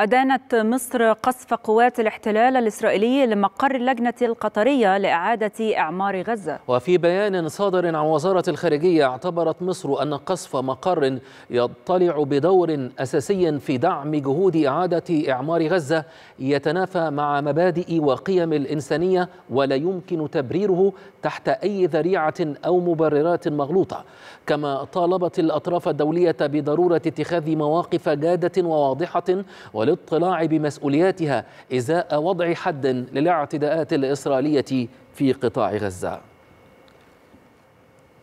أدانت مصر قصف قوات الاحتلال الإسرائيلي لمقر اللجنة القطرية لإعادة إعمار غزة وفي بيان صادر عن وزارة الخارجية اعتبرت مصر أن قصف مقر يطلع بدور أساسي في دعم جهود إعادة إعمار غزة يتنافى مع مبادئ وقيم الإنسانية ولا يمكن تبريره تحت أي ذريعة أو مبررات مغلوطة كما طالبت الأطراف الدولية بضرورة اتخاذ مواقف جادة وواضحة والاطلاع بمسؤولياتها ازاء وضع حد للاعتداءات الاسرائيليه في قطاع غزه